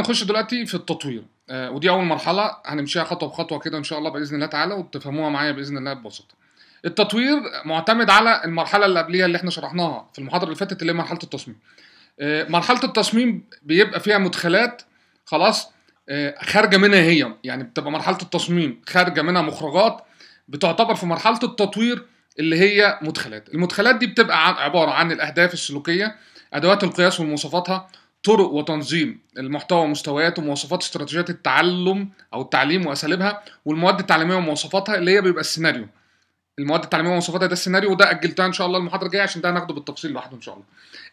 نخش دلوقتي في التطوير آه ودي اول مرحله هنمشيها خطوه بخطوه كده ان شاء الله باذن الله تعالى وتفهموها معايا باذن الله ببساطه التطوير معتمد على المرحله اللي قبليها اللي احنا شرحناها في المحاضره اللي فاتت اللي هي مرحله التصميم آه مرحله التصميم بيبقى فيها مدخلات خلاص آه، خارجه منها هي يعني بتبقى مرحله التصميم خارجه منها مخرجات بتعتبر في مرحله التطوير اللي هي مدخلات المدخلات دي بتبقى عباره عن الاهداف السلوكيه ادوات القياس ومواصفاتها طرق وتنظيم المحتوى ومستوياته ومواصفات استراتيجيات التعلم او التعليم واساليبها والمواد التعليميه ومواصفاتها اللي هي بيبقى السيناريو المواد التعليميه ومواصفاتها ده السيناريو وده اجلتها ان شاء الله المحاضره الجايه عشان ده هناخده بالتفصيل لوحده ان شاء الله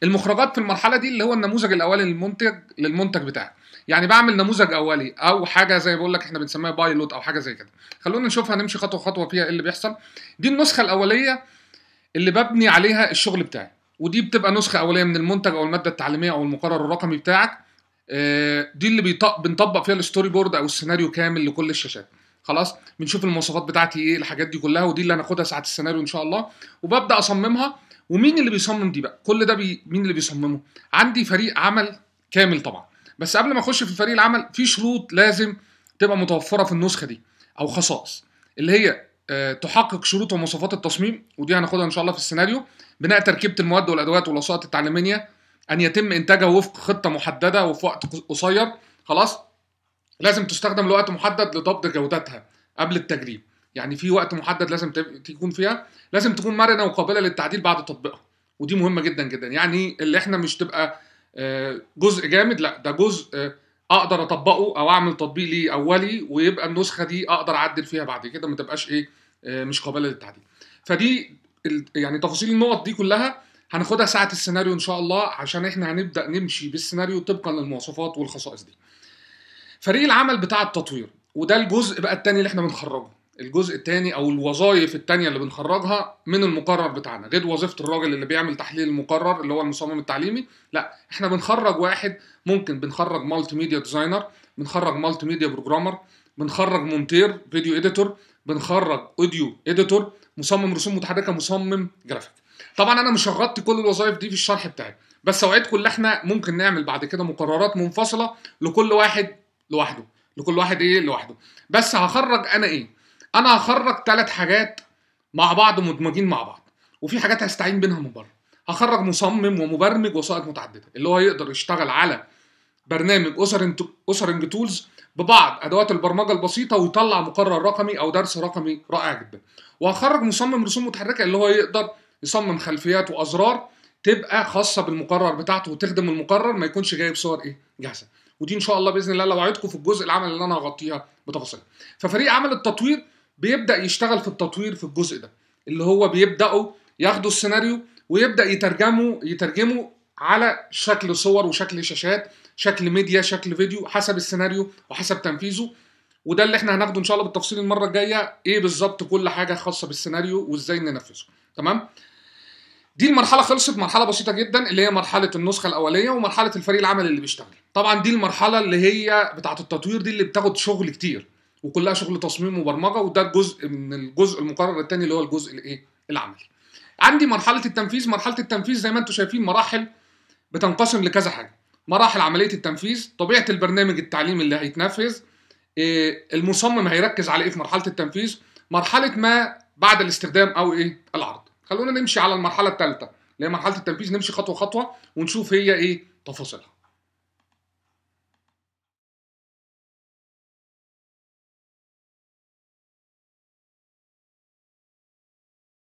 المخرجات في المرحله دي اللي هو النموذج الاولي للمنتج للمنتج بتاعك يعني بعمل نموذج اولي او حاجه زي بقول لك احنا بنسميها بايلوت او حاجه زي كده خلونا نشوفها نمشي خطوه خطوه فيها ايه اللي بيحصل دي النسخه الاوليه اللي ببني عليها الشغل بتاعي ودي بتبقى نسخه اوليه من المنتج او الماده التعليميه او المقرر الرقمي بتاعك آه، دي اللي بنطبق فيها الستوري بورد او السيناريو كامل لكل الشاشات خلاص بنشوف المواصفات بتاعتي ايه الحاجات دي كلها ودي اللي هناخدها ساعه السيناريو ان شاء الله وببدا اصممها ومين اللي بيصمم دي بقى كل ده بي... مين اللي بيصممه عندي فريق عمل كامل طبعا بس قبل ما اخش في فريق العمل في شروط لازم تبقى متوفره في النسخه دي او خصائص اللي هي آه، تحقق شروط ومواصفات التصميم ودي هناخدها ان شاء الله في السيناريو بناء تركيبه المواد والادوات والوسائط التعليميه ان يتم انتاجها وفق خطه محدده وفي وقت قصير خلاص لازم تستخدم لوقت محدد لضبط جودتها قبل التجريب يعني في وقت محدد لازم تكون فيها لازم تكون مرنه وقابله للتعديل بعد تطبيقها ودي مهمه جدا جدا يعني اللي احنا مش تبقى آه، جزء جامد لا ده جزء آه، اقدر اطبقه او اعمل تطبيق لي اولي ويبقى النسخه دي اقدر اعدل فيها بعد كده ما تبقاش ايه آه، مش قابله للتعديل فدي يعني تفاصيل النقط دي كلها هناخدها ساعه السيناريو ان شاء الله عشان احنا هنبدا نمشي بالسيناريو طبقا للمواصفات والخصائص دي فريق العمل بتاع التطوير وده الجزء بقى الثاني اللي احنا بنخرجه الجزء الثاني او الوظائف الثانيه اللي بنخرجها من المقرر بتاعنا غير وظيفه الراجل اللي بيعمل تحليل المقرر اللي هو المصمم التعليمي لا احنا بنخرج واحد ممكن بنخرج مالتي ميديا ديزاينر بنخرج مالتي ميديا بروجرامر بنخرج مونتير فيديو اديتور بنخرج اوديو اديتور مصمم رسوم متحركه مصمم جرافيك طبعا انا مش هغطي كل الوظائف دي في الشرح بتاعي بس اوعدكم ان احنا ممكن نعمل بعد كده مقررات منفصله لكل واحد لوحده لكل واحد ايه لوحده بس هخرج انا ايه انا هخرج ثلاث حاجات مع بعض مدمجين مع بعض وفي حاجات هستعين بينها من بره هخرج مصمم ومبرمج وسائط متعدده اللي هو يقدر يشتغل على برنامج اسرنج تولز ببعض ادوات البرمجه البسيطه ويطلع مقرر رقمي او درس رقمي رائع جدا وهخرج مصمم رسوم متحركه اللي هو يقدر يصمم خلفيات وازرار تبقى خاصه بالمقرر بتاعته وتخدم المقرر ما يكونش جايب صور ايه جاهزه ودي ان شاء الله باذن الله لو وعدكم في الجزء العمل اللي انا هغطيها بتفاصيل ففريق عمل التطوير بيبدا يشتغل في التطوير في الجزء ده اللي هو بيبداوا ياخدوا السيناريو ويبدا يترجمه يترجمه على شكل صور وشكل شاشات شكل ميديا شكل فيديو حسب السيناريو وحسب تنفيذه وده اللي احنا هناخده ان شاء الله بالتفصيل المره الجايه ايه بالظبط كل حاجه خاصه بالسيناريو وازاي ننفذه تمام دي المرحله خلصت مرحله بسيطه جدا اللي هي مرحله النسخه الاوليه ومرحله الفريق العمل اللي بيشتغل طبعا دي المرحله اللي هي بتاعه التطوير دي اللي بتاخد شغل كتير وكلها شغل تصميم وبرمجه وده الجزء من الجزء المقرر الثاني اللي هو الجزء الايه العملي عندي مرحله التنفيذ مرحله التنفيذ زي ما انتم شايفين مراحل بتنقسم لكذا حاجه مراحل عمليه التنفيذ طبيعه البرنامج التعليمي اللي هيتنفذ إيه، المصمم هيركز على ايه في مرحله التنفيذ مرحله ما بعد الاستخدام او ايه العرض خلونا نمشي على المرحله الثالثه اللي هي مرحله التنفيذ نمشي خطوه خطوه ونشوف هي ايه تفاصيلها